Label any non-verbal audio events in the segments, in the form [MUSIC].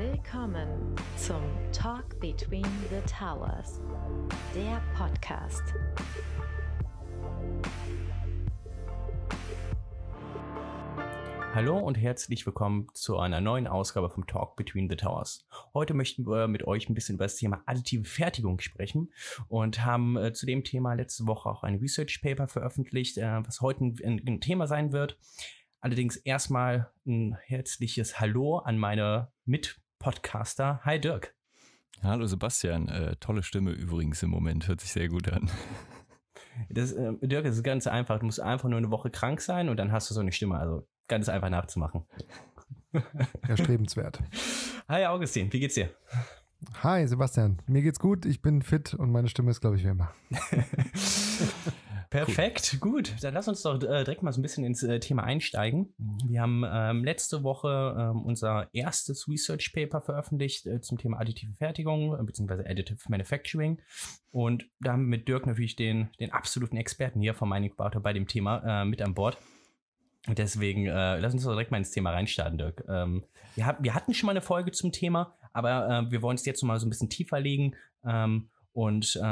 Willkommen zum Talk Between the Towers, der Podcast. Hallo und herzlich willkommen zu einer neuen Ausgabe vom Talk Between the Towers. Heute möchten wir mit euch ein bisschen über das Thema additive Fertigung sprechen und haben äh, zu dem Thema letzte Woche auch ein Research Paper veröffentlicht, äh, was heute ein, ein Thema sein wird. Allerdings erstmal ein herzliches Hallo an meine Mit Podcaster. Hi Dirk. Hallo Sebastian, äh, tolle Stimme übrigens im Moment, hört sich sehr gut an. [LAUGHS] Das, äh, Dirk, es ist ganz einfach. Du musst einfach nur eine Woche krank sein und dann hast du so eine Stimme. Also ganz einfach nachzumachen. Erstrebenswert. [LAUGHS] Hi Augustin, wie geht's dir? Hi Sebastian, mir geht's gut, ich bin fit und meine Stimme ist, glaube ich, wie immer. [LAUGHS] Perfekt, cool. gut. Dann lass uns doch äh, direkt mal so ein bisschen ins äh, Thema einsteigen. Wir haben ähm, letzte Woche ähm, unser erstes Research Paper veröffentlicht äh, zum Thema additive Fertigung äh, bzw. Additive Manufacturing. Und da haben wir mit Dirk natürlich den, den absoluten Experten hier vom Mining Quarter bei dem Thema äh, mit an Bord. Und deswegen äh, lass uns doch direkt mal ins Thema reinstarten, Dirk. Ähm, wir, wir hatten schon mal eine Folge zum Thema. Aber äh, wir wollen es jetzt noch mal so ein bisschen tiefer legen ähm, und äh,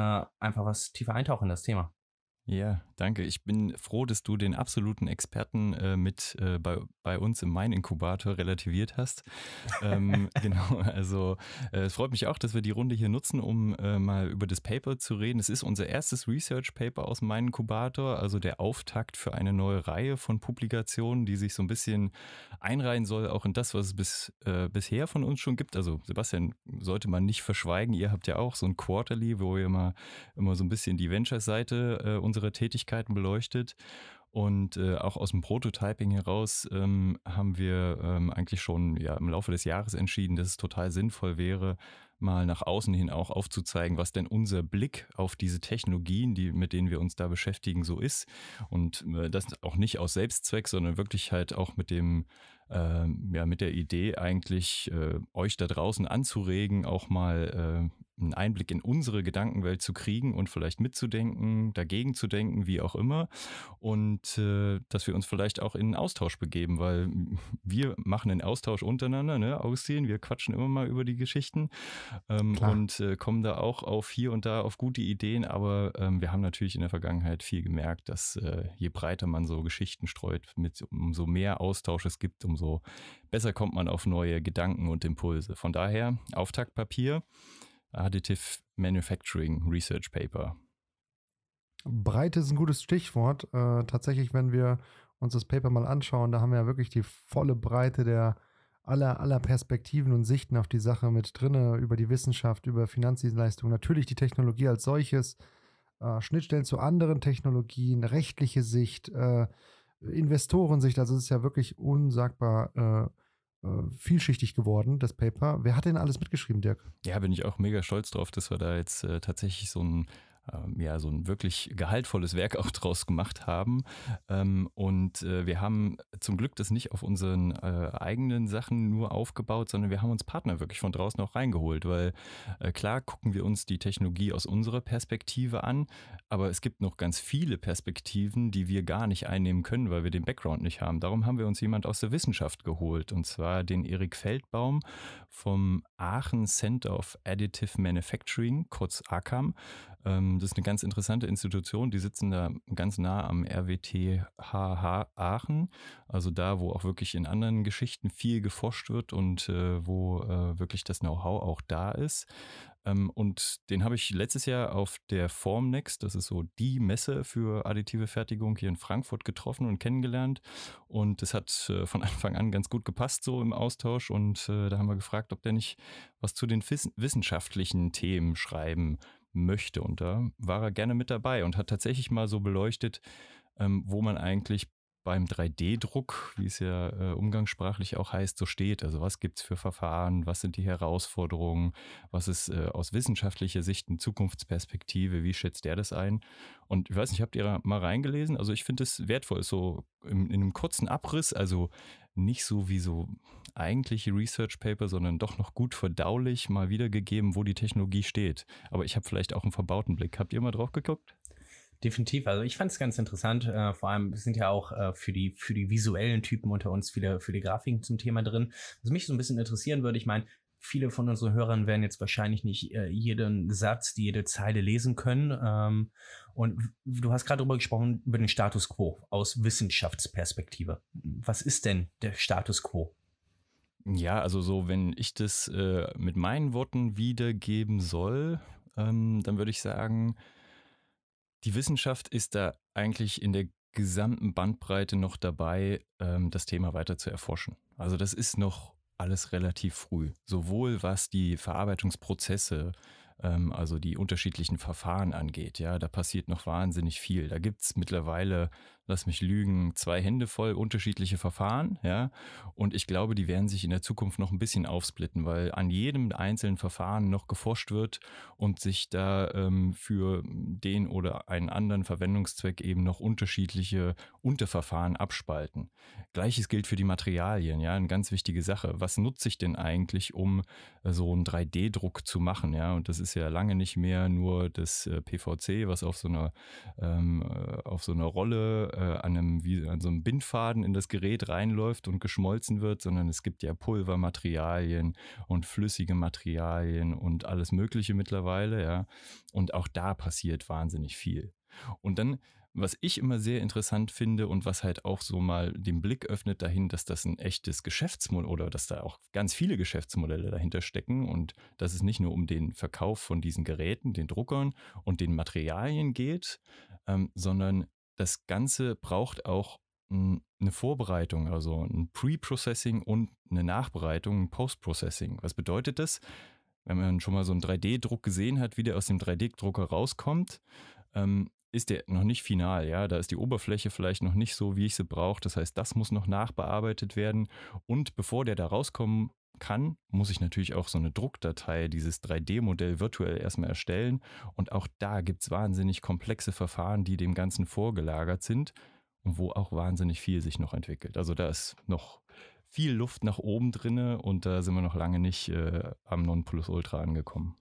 einfach was tiefer eintauchen in das Thema. Ja, Danke, ich bin froh, dass du den absoluten Experten äh, mit äh, bei, bei uns im Mein Inkubator relativiert hast. ähm, [LAUGHS] genau, also äh, es freut mich auch, dass wir die Runde hier nutzen, um äh, mal über das Paper zu reden. Es ist unser erstes Research Paper aus dem Mein Inkubator, also der Auftakt für eine neue Reihe von Publikationen, die sich so ein bisschen einreihen soll, auch in das, was es bis, äh, bisher von uns schon gibt. Also Sebastian, sollte man nicht verschweigen, ihr habt ja auch so ein Quarterly, wo ihr mal immer so ein bisschen die Venture-Seite äh, unserer Tätigkeit Möglichkeiten beleuchtet. Und äh, auch aus dem Prototyping heraus ähm, haben wir ähm, eigentlich schon ja, im Laufe des Jahres entschieden, dass es total sinnvoll wäre, mal nach außen hin auch aufzuzeigen, was denn unser Blick auf diese Technologien, die, mit denen wir uns da beschäftigen, so ist. Und äh, das auch nicht aus Selbstzweck, sondern wirklich halt auch mit dem, äh, ja, mit der Idee eigentlich, äh, euch da draußen anzuregen, auch mal äh, einen Einblick in unsere Gedankenwelt zu kriegen und vielleicht mitzudenken, dagegen zu denken, wie auch immer. Und äh, dass wir uns vielleicht auch in einen Austausch begeben, weil wir machen einen Austausch untereinander, ne, Augustin, wir quatschen immer mal über die Geschichten ähm, und äh, kommen da auch auf hier und da auf gute Ideen, aber ähm, wir haben natürlich in der Vergangenheit viel gemerkt, dass äh, je breiter man so Geschichten streut, mit, umso mehr Austausch es gibt, umso besser kommt man auf neue Gedanken und Impulse. Von daher, Auftaktpapier. Additive Manufacturing Research Paper. Breite ist ein gutes Stichwort. Äh, tatsächlich, wenn wir uns das Paper mal anschauen, da haben wir ja wirklich die volle Breite der aller, aller Perspektiven und Sichten auf die Sache mit drin, über die Wissenschaft, über Finanzdienstleistungen, natürlich die Technologie als solches, äh, Schnittstellen zu anderen Technologien, rechtliche Sicht, äh, Investorensicht. Also es ist ja wirklich unsagbar äh, äh, vielschichtig geworden, das Paper. Wer hat denn alles mitgeschrieben, Dirk? Ja, bin ich auch mega stolz drauf, dass wir da jetzt äh, tatsächlich so ein ähm, ja so ein wirklich gehaltvolles Werk auch draus gemacht haben. Ähm, und äh, wir haben zum Glück das nicht auf unseren äh, eigenen Sachen nur aufgebaut, sondern wir haben uns Partner wirklich von draußen auch reingeholt, weil äh, klar gucken wir uns die Technologie aus unserer Perspektive an, aber es gibt noch ganz viele Perspektiven, die wir gar nicht einnehmen können, weil wir den Background nicht haben. Darum haben wir uns jemand aus der Wissenschaft geholt und zwar den Erik Feldbaum vom Aachen Center of Additive Manufacturing, kurz ACAM. Ähm, ähm, das ist eine ganz interessante Institution. Die sitzen da ganz nah am RWTHH Aachen, also da, wo auch wirklich in anderen Geschichten viel geforscht wird und äh, wo äh, wirklich das Know-how auch da ist. Ähm, und den habe ich letztes Jahr auf der Formnext, das ist so die Messe für additive Fertigung hier in Frankfurt getroffen und kennengelernt. Und es hat äh, von [LAUGHS] Anfang an ganz gut gepasst so im Austausch. Und äh, da haben wir gefragt, ob der nicht was zu den wissenschaftlichen Themen schreiben möchte. Und da war er gerne mit dabei und hat tatsächlich mal so beleuchtet, ähm, wo man eigentlich beim 3D-Druck, wie es ja äh, umgangssprachlich auch heißt, so steht. Also was gibt es für Verfahren, was sind die Herausforderungen, was ist äh, aus wissenschaftlicher Sicht eine Zukunftsperspektive, wie schätzt der das ein? Und ich weiß nicht, habt ihr mal reingelesen? Also ich finde es wertvoll, so in, in, einem kurzen Abriss, also nicht so wie so eigentliche Research Paper, sondern doch noch gut verdaulich mal wiedergegeben, wo die Technologie steht. Aber ich habe vielleicht auch einen verbauten Blick. Habt ihr mal drauf geguckt? Definitiv. Also ich fand es ganz interessant. Äh, vor allem sind ja auch äh, für die für die visuellen Typen unter uns viele viele Grafiken zum Thema drin. Was mich so ein bisschen interessieren würde, ich meine, Viele von unseren Hörern werden jetzt wahrscheinlich nicht äh, jeden Satz, jede Zeile lesen können. Ähm, und du hast gerade darüber gesprochen, über den Status quo aus Wissenschaftsperspektive. Was ist denn der Status quo? Ja, also so, wenn ich das äh, mit meinen Worten wiedergeben soll, ähm, dann würde ich sagen, die Wissenschaft ist da eigentlich in der gesamten Bandbreite noch dabei, ähm, das Thema weiter zu erforschen. Also das ist noch alles relativ früh. Sowohl was die Verarbeitungsprozesse, ähm, also die unterschiedlichen Verfahren angeht. Ja, da passiert noch wahnsinnig viel. Da gibt es mittlerweile lass mich lügen, zwei Hände voll unterschiedliche Verfahren, ja. Und ich glaube, die werden sich in der Zukunft noch ein bisschen aufsplitten, weil an jedem einzelnen Verfahren noch geforscht wird und sich da ähm, für den oder einen anderen Verwendungszweck eben noch unterschiedliche Unterverfahren abspalten. Gleiches gilt für die Materialien, ja, eine ganz wichtige Sache. Was nutze ich denn eigentlich, um äh, so einen 3D-Druck zu machen, ja? Und das ist ja lange nicht mehr nur das äh, PVC, was auf so einer ähm, äh, auf so einer Rolle äh, an, einem, wie, an so einem Bindfaden in das Gerät reinläuft und geschmolzen wird, sondern es gibt ja Pulvermaterialien und flüssige Materialien und alles Mögliche mittlerweile, ja. Und auch da passiert wahnsinnig viel. Und dann, was ich immer sehr interessant finde und was halt auch so mal den Blick öffnet dahin, dass das ein echtes Geschäftsmodell oder dass da auch ganz viele Geschäftsmodelle dahinter stecken und dass es nicht nur um den Verkauf von diesen Geräten, den Druckern und den Materialien geht, ähm, sondern das Ganze braucht auch eine hm, Vorbereitung, also ein Pre-Processing und eine Nachbereitung, ein Post-Processing. Was bedeutet das? Wenn man schon mal so einen 3D-Druck gesehen hat, wie der aus dem 3D-Drucker rauskommt, ähm, ist der noch nicht final, ja. Da ist die Oberfläche vielleicht noch nicht so, wie ich sie brauche. Das heißt, das muss noch nachbearbeitet werden. Und bevor der da rauskommen kann, muss ich natürlich auch so eine Druckdatei, dieses 3D-Modell virtuell erstmal erstellen. Und auch da gibt es wahnsinnig komplexe Verfahren, die dem Ganzen vorgelagert sind und wo auch wahnsinnig viel sich noch entwickelt. Also da ist noch viel Luft nach oben drinne und da sind wir noch lange nicht äh, am Nonplusultra angekommen.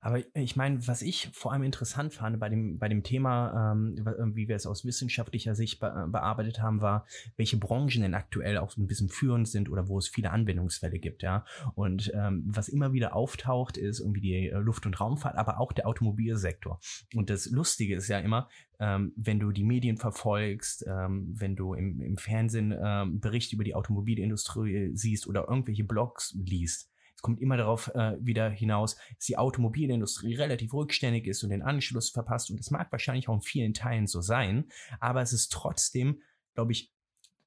Aber äh, ich meine, was ich vor allem interessant fand bei dem, bei dem Thema, ähm, äh, wie wir es aus wissenschaftlicher Sicht be äh, bearbeitet haben, war, welche Branchen denn aktuell auch so ein bisschen führend sind oder wo es viele Anwendungsfälle gibt, ja. Und ähm, was immer wieder auftaucht, ist irgendwie die Luft- und Raumfahrt, aber auch der Automobilsektor. Und das Lustige ist ja immer, ähm, wenn du die Medien verfolgst, ähm, wenn du im, im Fernsehen ähm, Berichte über die Automobilindustrie siehst oder irgendwelche Blogs liest, es kommt immer darauf äh, wieder hinaus, dass die Automobilindustrie relativ rückständig ist und den Anschluss verpasst. Und das mag wahrscheinlich auch in vielen Teilen so sein, aber es ist trotzdem, glaube ich,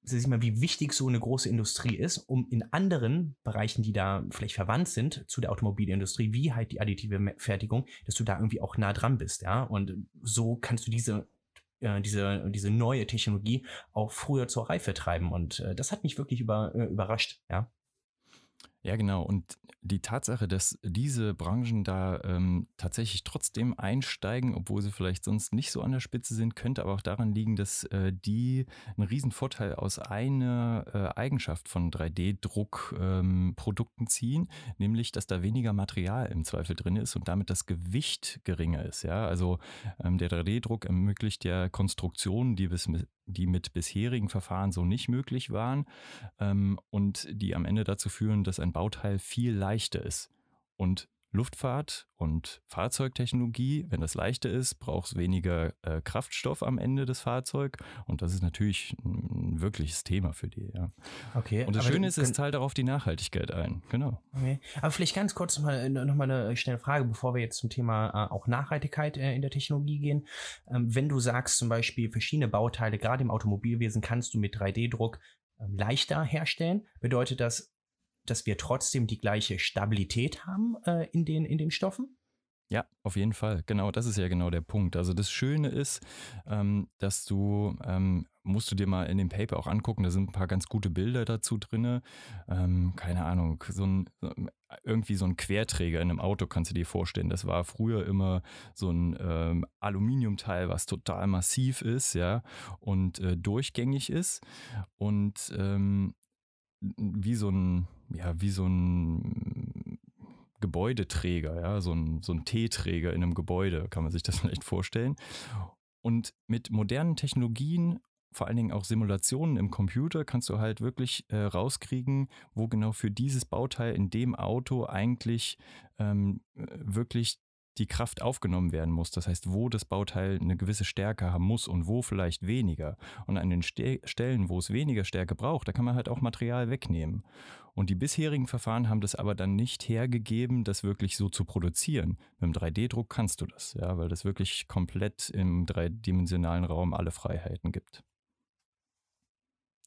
sieht man, wie wichtig so eine große Industrie ist, um in anderen Bereichen, die da vielleicht verwandt sind zu der Automobilindustrie, wie halt die additive Fertigung, dass du da irgendwie auch nah dran bist, ja. Und so kannst du diese äh, diese, diese neue Technologie auch früher zur Reife treiben. Und äh, das hat mich wirklich über, äh, überrascht, ja. Ja, genau. Und die Tatsache, dass diese Branchen da ähm, tatsächlich trotzdem einsteigen, obwohl sie vielleicht sonst nicht so an der Spitze sind, könnte aber auch daran liegen, dass äh, die einen riesen Vorteil aus einer äh, Eigenschaft von 3 d druckprodukten ähm, ziehen, nämlich, dass da weniger Material im Zweifel drin ist und damit das Gewicht geringer ist. Ja, also ähm, der 3D-Druck ermöglicht ja Konstruktionen, die bis die mit bisherigen Verfahren so nicht möglich waren ähm, und die am Ende dazu führen, dass ein ein Bauteil viel leichter ist. Und Luftfahrt und Fahrzeugtechnologie, wenn das leichter ist, braucht es weniger äh, Kraftstoff am Ende des Fahrzeugs. Und das ist natürlich ein wirkliches Thema für die. Ja. Okay. Und das Schöne ist, es zahlt darauf die Nachhaltigkeit ein. Genau. Okay. Aber vielleicht ganz kurz nochmal äh, eine schnelle Frage, bevor wir jetzt zum Thema äh, auch Nachhaltigkeit äh, in der Technologie gehen. Ähm, wenn du sagst zum Beispiel verschiedene Bauteile, gerade im Automobilwesen, kannst du mit 3D-Druck ähm, leichter herstellen, bedeutet das, dass wir trotzdem die gleiche Stabilität haben äh, in, den, in den Stoffen? Ja, auf jeden Fall. Genau, das ist ja genau der Punkt. Also das Schöne ist, ähm, dass du, ähm, musst du dir mal in dem Paper auch angucken, da sind ein paar ganz gute Bilder dazu drin. Ähm, keine Ahnung, so ein, irgendwie so ein Querträger in einem Auto kannst du dir vorstellen. Das war früher immer so ein ähm, Aluminiumteil, was total massiv ist, ja, und äh, durchgängig ist. Und ähm, wie so ein ja, wie so ein Gebäudeträger, ja, so ein, so ein T-Träger in einem Gebäude, kann man sich das [LAUGHS] vielleicht vorstellen. Und mit modernen Technologien, vor allen Dingen auch Simulationen im Computer, kannst du halt wirklich äh, rauskriegen, wo genau für dieses Bauteil in dem Auto eigentlich ähm, äh, wirklich die Kraft aufgenommen werden muss. Das heißt, wo das Bauteil eine gewisse Stärke haben muss und wo vielleicht weniger. Und an den Ste Stellen, wo es weniger Stärke braucht, da kann man halt auch Material wegnehmen. Und die bisherigen Verfahren haben das aber dann nicht hergegeben, das wirklich so zu produzieren. Mit dem 3D-Druck kannst du das, ja, weil das wirklich komplett im dreidimensionalen Raum alle Freiheiten gibt.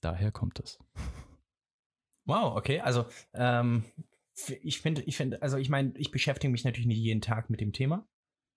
Daher kommt es. Wow, okay. Also ähm, ich finde, ich finde, also ich meine, ich beschäftige mich natürlich nicht jeden Tag mit dem Thema.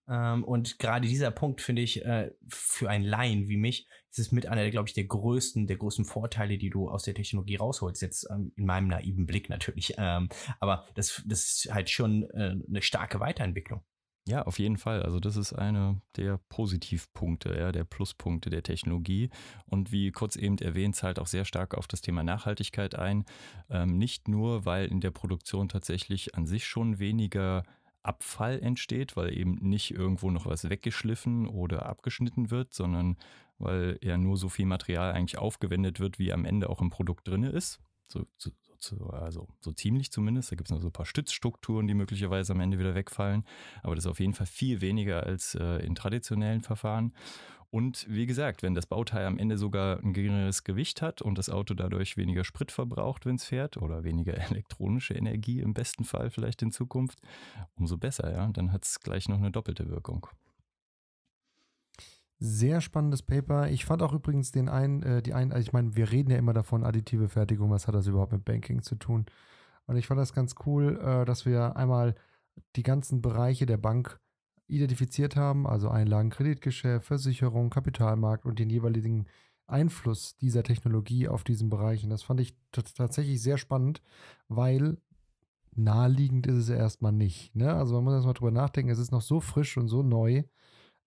Ähm, und gerade dieser Punkt finde ich äh, für einen Laien wie mich ist es mit einer, glaube ich, der größten, der größten Vorteile, die du aus der Technologie rausholst. Jetzt ähm, in meinem naiven Blick natürlich, ähm, aber das, das ist halt schon äh, eine starke Weiterentwicklung. Ja, auf jeden Fall. Also das ist einer der Positivpunkte, ja, der Pluspunkte der Technologie. Und wie kurz eben erwähnt, zahlt auch sehr stark auf das Thema Nachhaltigkeit ein. Ähm, nicht nur, weil in der Produktion tatsächlich an sich schon weniger Abfall entsteht, weil eben nicht irgendwo noch was weggeschliffen oder abgeschnitten wird, sondern weil ja nur so viel Material eigentlich aufgewendet wird, wie am Ende auch im Produkt drin ist. So, so, zu, also so ziemlich zumindest. Da gibt es noch so ein paar Stützstrukturen, die möglicherweise am Ende wieder wegfallen. Aber das ist auf jeden Fall viel weniger als äh, in traditionellen Verfahren. Und wie gesagt, wenn das Bauteil am Ende sogar ein geringeres Gewicht hat und das Auto dadurch weniger Sprit verbraucht, wenn es fährt, oder weniger [LAUGHS] elektronische Energie im besten Fall vielleicht in Zukunft, umso besser, ja. Dann hat es gleich noch eine doppelte Wirkung. Sehr spannendes Paper. Ich fand auch übrigens den einen, äh, die einen, also ich meine, wir reden ja immer davon, additive Fertigung, was hat das überhaupt mit Banking zu tun? Und ich fand das ganz cool, äh, dass wir einmal die ganzen Bereiche der Bank identifiziert haben, also Einlagen, Kreditgeschäft, Versicherung, Kapitalmarkt und den jeweiligen Einfluss dieser Technologie auf diesen Bereichen. Das fand ich tatsächlich sehr spannend, weil naheliegend ist es ja erstmal nicht. Ne? Also man muss erstmal drüber nachdenken, es ist noch so frisch und so neu,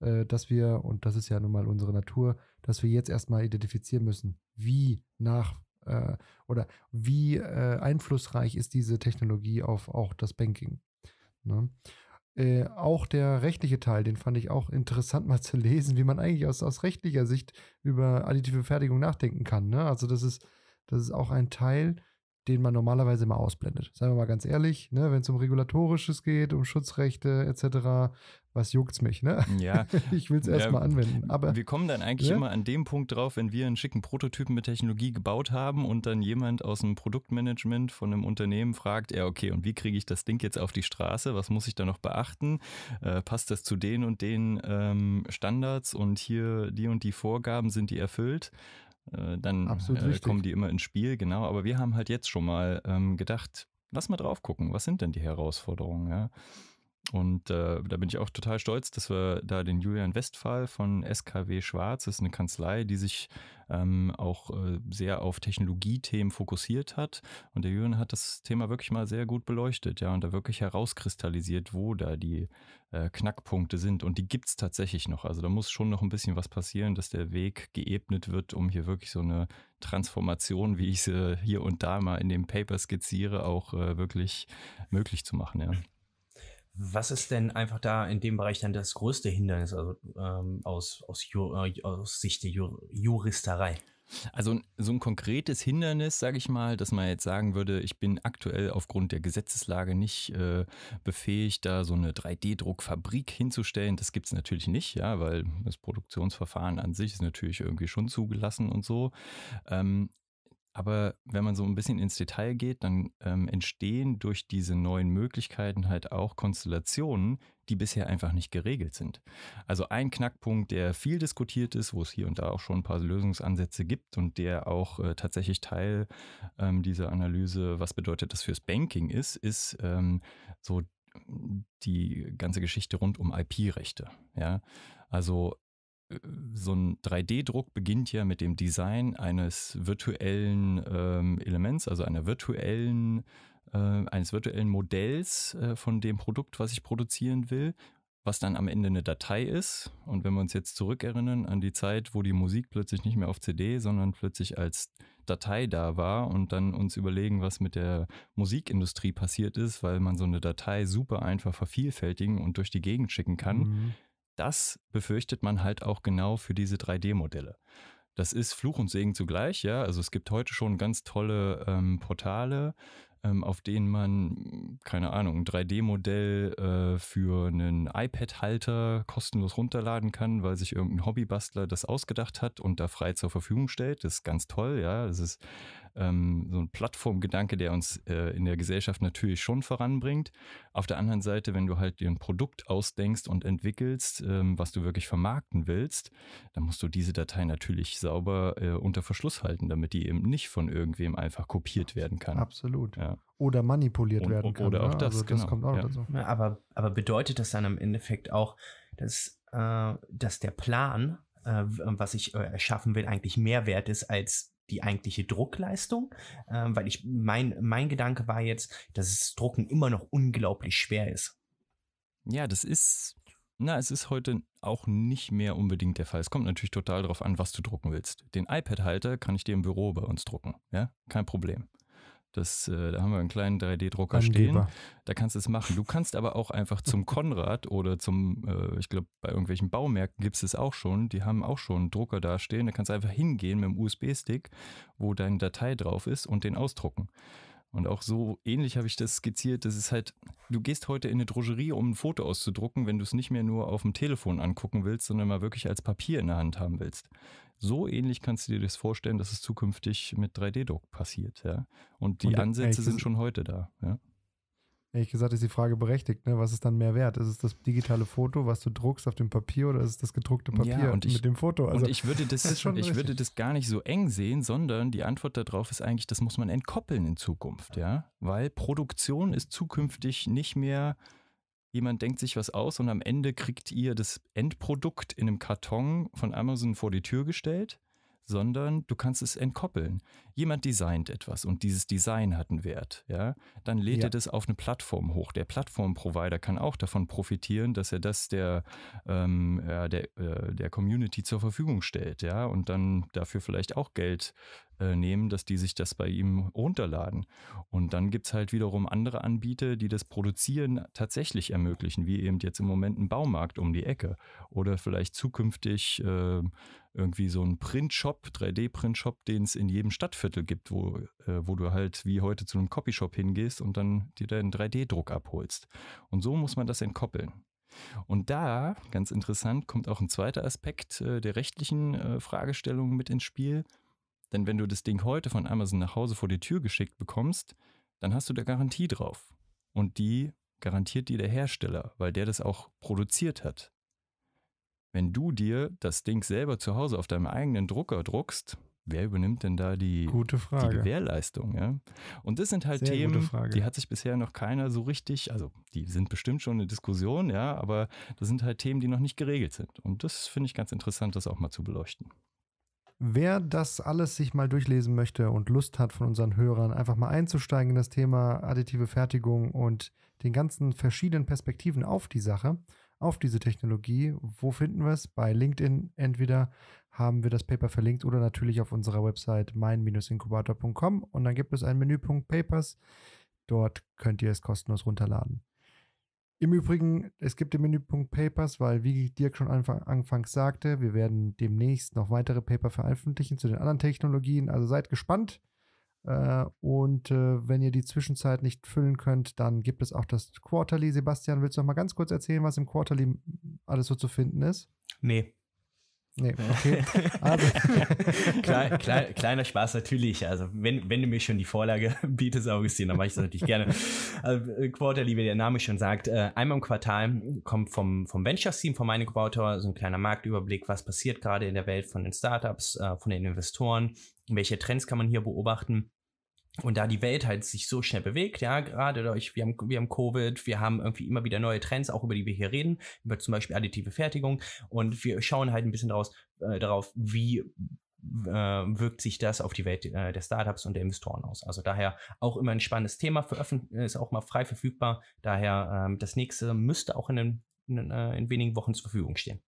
äh, dass wir, und das ist ja nun mal unsere Natur, dass wir jetzt erstmal identifizieren müssen, wie nach äh, oder wie äh, einflussreich ist diese Technologie auf auch das Banking. Ne? Äh, auch der rechtliche Teil, den fand ich auch interessant [LAUGHS] mal zu lesen, wie man eigentlich aus, aus rechtlicher Sicht über additive Fertigung nachdenken kann. Ne? Also das ist, das ist auch ein Teil, den man normalerweise immer ausblendet. Seien wir mal ganz ehrlich, ne, wenn es um regulatorisches geht, um Schutzrechte etc., was juckt's mich, ne? Ja. [LAUGHS] ich will es erstmal ja, anwenden. Aber wir kommen dann eigentlich ja? Ne? immer an dem Punkt drauf, wenn wir einen schicken Prototypen mit Technologie gebaut haben und dann jemand aus dem Produktmanagement von einem Unternehmen fragt, ja, okay, und wie kriege ich das Ding jetzt auf die Straße? Was muss ich da noch beachten? Äh, passt das zu den und den ähm, Standards und hier die und die Vorgaben, sind die erfüllt? äh, dann äh, kommen die immer ins Spiel, genau. Aber wir haben halt jetzt schon mal ähm, gedacht, lass mal drauf gucken, was sind denn die Herausforderungen, ja? Und äh, da bin ich auch total stolz, dass wir da den Julian Westphal von SKW Schwarz, das ist eine Kanzlei, die sich ähm, auch äh, sehr auf Technologiethemen fokussiert hat. Und der Jürgen hat das Thema wirklich mal sehr gut beleuchtet, ja, und da wirklich herauskristallisiert, wo da die äh, Knackpunkte sind. Und die gibt es tatsächlich noch. Also da muss schon noch ein bisschen was passieren, dass der Weg geebnet wird, um hier wirklich so eine Transformation, wie ich sie hier und da mal in dem Paper skizziere, auch äh, wirklich möglich zu machen, ja. Was ist denn einfach da in dem Bereich dann das größte Hindernis also, ähm, aus, aus, äh, aus, Sicht der Juristerei? Also so ein konkretes Hindernis, sage ich mal, dass man jetzt sagen würde, ich bin aktuell aufgrund der Gesetzeslage nicht äh, befähigt, da so eine 3D-Druckfabrik hinzustellen. Das gibt es natürlich nicht, ja, weil das Produktionsverfahren an sich ist natürlich irgendwie schon zugelassen und so. Ähm, aber wenn man so ein bisschen ins Detail geht, dann ähm, entstehen durch diese neuen Möglichkeiten halt auch Konstellationen, die bisher einfach nicht geregelt sind. Also ein Knackpunkt, der viel diskutiert ist, wo es hier und da auch schon ein paar Lösungsansätze gibt und der auch äh, tatsächlich Teil ähm, dieser Analyse, was bedeutet das fürs Banking ist, ist ähm, so die ganze Geschichte rund um IP-Rechte. Ja? Also so ein 3D-Druck beginnt ja mit dem Design eines virtuellen ähm, Elements, also einer virtuellen, äh, eines virtuellen Modells äh, von dem Produkt, was ich produzieren will, was dann am Ende eine Datei ist. Und wenn wir uns jetzt zurückerinnern an die Zeit, wo die Musik plötzlich nicht mehr auf CD, sondern plötzlich als Datei da war und dann uns überlegen, was mit der Musikindustrie passiert ist, weil man so eine Datei super einfach vervielfältigen und durch die Gegend schicken kann. Mhm das befürchtet man halt auch genau für diese 3D-Modelle. Das ist Fluch und Segen zugleich, ja. Also es gibt heute schon ganz tolle ähm, Portale, ähm, auf denen man, keine Ahnung, ein 3D-Modell äh, für einen iPad-Halter kostenlos runterladen kann, weil sich irgendein Hobbybastler das ausgedacht hat und da frei zur Verfügung stellt. Das ist ganz toll, ja. Das ist ähm, so ein Plattformgedanke, der uns äh, in der Gesellschaft natürlich schon voranbringt. Auf der anderen Seite, wenn du halt dir ein Produkt ausdenkst und entwickelst, ähm, was du wirklich vermarkten willst, dann musst du diese Datei natürlich sauber äh, unter Verschluss halten, damit die eben nicht von irgendwem einfach kopiert werden kann. Absolut. Ja. Oder manipuliert und, werden kann. Oder ne? auch ja? das, also genau. das kommt auch ja. dazu. Aber, aber bedeutet das dann im Endeffekt auch, dass, äh, dass der Plan, äh, was ich äh, erschaffen will, eigentlich mehr wert ist als die eigentliche Druckleistung, äh, weil ich mein mein Gedanke war jetzt, dass das Drucken immer noch unglaublich schwer ist. Ja, das ist na, es ist heute auch nicht mehr unbedingt der Fall. Es kommt natürlich total darauf an, was du drucken willst. Den iPad-Halter kann ich dir im Büro bei uns drucken, ja, kein Problem. Das, äh, da haben wir einen kleinen 3D-Drucker Angeber. stehen. Da kannst du es machen. Du kannst aber auch einfach zum Konrad oder zum, äh, ich glaube, bei irgendwelchen Baumärkten gibt es es auch schon. Die haben auch schon einen Drucker da stehen. Da kannst du einfach hingehen mit dem USB-Stick, wo deine Datei drauf ist und den ausdrucken. Und auch so ähnlich habe ich das skizziert. Das ist halt, du gehst heute in eine Drogerie, um ein Foto auszudrucken, wenn du es nicht mehr nur auf dem Telefon angucken willst, sondern mal wirklich als Papier in der Hand haben willst. So ähnlich kannst du dir das vorstellen, dass es zukünftig mit 3D-Druck passiert. Ja? Und die Und, Ansätze sind schon heute da. Ja? Ehrlich gesagt ist die Frage berechtigt, ne? was ist dann mehr wert? Ist es das digitale Foto, was du druckst auf dem Papier oder ist es das gedruckte Papier ja, und ich, mit dem Foto? Also, und ich, würde das, das ich würde das gar nicht so eng sehen, sondern die Antwort darauf ist eigentlich, das muss man entkoppeln in Zukunft, ja. Weil Produktion ist zukünftig nicht mehr jemand denkt sich was aus und am Ende kriegt ihr das Endprodukt in einem Karton von Amazon vor die Tür gestellt, sondern du kannst es entkoppeln. Jemand designt etwas und dieses Design hat einen Wert. Ja? Dann lädt ja. ihr das auf eine Plattform hoch. Der Plattformprovider kann auch davon profitieren, dass er das der, ähm, ja, der, äh, der Community zur Verfügung stellt ja? und dann dafür vielleicht auch Geld äh, nehmen, dass die sich das bei ihm runterladen. Und dann gibt es halt wiederum andere Anbieter, die das Produzieren tatsächlich ermöglichen, wie eben jetzt im Moment ein Baumarkt um die Ecke oder vielleicht zukünftig äh, irgendwie so ein Printshop, 3D-Printshop, den es in jedem Stadtviertel gibt, wo, äh, wo du halt wie heute zu einem Copyshop hingehst und dann dir deinen 3D-Druck abholst. Und so muss man das entkoppeln. Und da, ganz interessant, kommt auch ein zweiter Aspekt äh, der rechtlichen äh, Fragestellung mit ins Spiel, denn wenn du das Ding heute von Amazon nach Hause vor die Tür geschickt bekommst, dann hast du da Garantie drauf. Und die garantiert dir der Hersteller, weil der das auch produziert hat. Wenn du dir das Ding selber zu Hause auf deinem eigenen Drucker druckst, wer übernimmt denn da die, die Gewährleistung? Ja? Und das sind halt Sehr Themen, die hat sich bisher noch keiner so richtig, also die sind bestimmt schon eine Diskussion, ja, aber das sind halt Themen, die noch nicht geregelt sind. Und das finde ich ganz interessant, das auch mal zu beleuchten. Wer das alles sich mal durchlesen möchte und Lust hat von unseren Hörern, einfach mal einzusteigen in das Thema additive Fertigung und den ganzen verschiedenen Perspektiven auf die Sache, auf diese Technologie, wo finden wir es? Bei LinkedIn entweder haben wir das Paper verlinkt oder natürlich auf unserer Website mein-inkubator.com und dann gibt es einen Menüpunkt Papers. Dort könnt ihr es kostenlos runterladen. Im Übrigen, es gibt den Menüpunkt Papers, weil, wie Dirk schon anfang, anfangs sagte, wir werden demnächst noch weitere Paper veröffentlichen zu den anderen Technologien. Also seid gespannt. Äh, und äh, wenn ihr die Zwischenzeit nicht füllen könnt, dann gibt es auch das Quarterly. Sebastian, willst du noch mal ganz kurz erzählen, was im Quarterly alles so zu finden ist? Nee, Nee, okay. [LAUGHS] Also. klein, klein, kleiner Spaß natürlich. Also wenn, wenn du mir schon die Vorlage [LAUGHS] bietest, Augustin, dann mache ich das natürlich gerne. Also, äh, Quarterly, wie der Name schon sagt, äh, einmal im Quartal kommt vom, vom Ventures-Team, meinem Quarter so ein kleiner Marktüberblick, was passiert gerade in der Welt von den Startups, äh, von den Investoren, welche Trends kann man hier beobachten. Und da die Welt halt sich so schnell bewegt, ja, gerade durch, wir haben, wir haben Covid, wir haben irgendwie immer wieder neue Trends, auch über die wir hier reden, über zum Beispiel additive Fertigung. Und wir schauen halt ein bisschen daraus, äh, darauf, wie äh, wirkt sich das auf die Welt äh, der Startups und der Investoren aus. Also daher auch immer ein spannendes Thema, ist auch mal frei verfügbar. Daher ähm, das nächste müsste auch in, den, in, äh, in wenigen Wochen zur Verfügung stehen.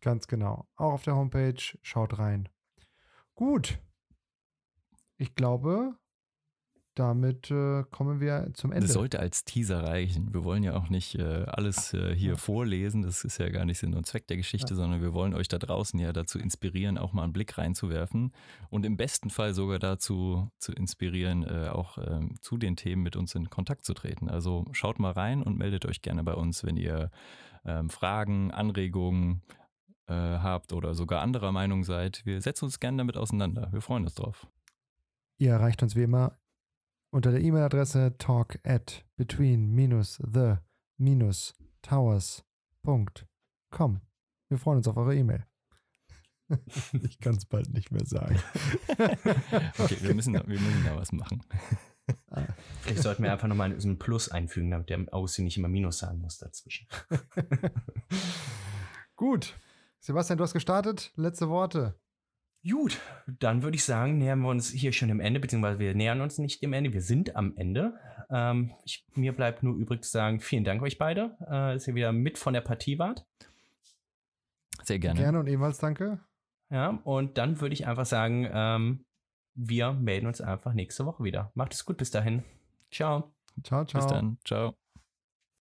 Ganz genau. Auch auf der Homepage, schaut rein. Gut, ich glaube, damit äh, kommen wir zum Ende. Das sollte als Teaser reichen. Wir wollen ja auch nicht äh, alles äh, hier vorlesen. Das ist ja gar nicht Sinn und Zweck der Geschichte, ja. sondern wir wollen euch da draußen ja dazu inspirieren, auch mal einen Blick reinzuwerfen und im besten Fall sogar dazu zu inspirieren, äh, auch ähm, zu den Themen mit uns in Kontakt zu treten. Also schaut mal rein und meldet euch gerne bei uns, wenn ihr ähm, Fragen, Anregungen äh, habt oder sogar anderer Meinung seid. Wir setzen uns gerne damit auseinander. Wir freuen uns drauf. Ihr erreicht uns wie immer unter der E-Mail-Adresse talk at between-the-towers.com. Wir freuen uns auf eure E-Mail. [LAUGHS] Ich kann es bald nicht mehr sagen. [LAUGHS] okay, wir müssen, wir müssen da was machen. Ah. Vielleicht sollten wir einfach nochmal so ein Plus einfügen, damit der Aussehen nicht immer Minus sagen muss dazwischen. [LAUGHS] Gut. Sebastian, du hast gestartet. Letzte Worte. Gut, dann würde ich sagen, nähern wir uns hier schon dem Ende, beziehungsweise wir nähern uns nicht dem Ende, wir sind am Ende. Ähm, ich, mir bleibt nur übrig zu sagen, vielen Dank euch beide, äh, dass ihr wieder mit von der Partie wart. Sehr gerne. Gerne und ebenfalls danke. Ja, und dann würde ich einfach sagen, ähm, wir melden uns einfach nächste Woche wieder. Macht es gut bis dahin. Ciao. Ciao, ciao. Bis dann. Ciao.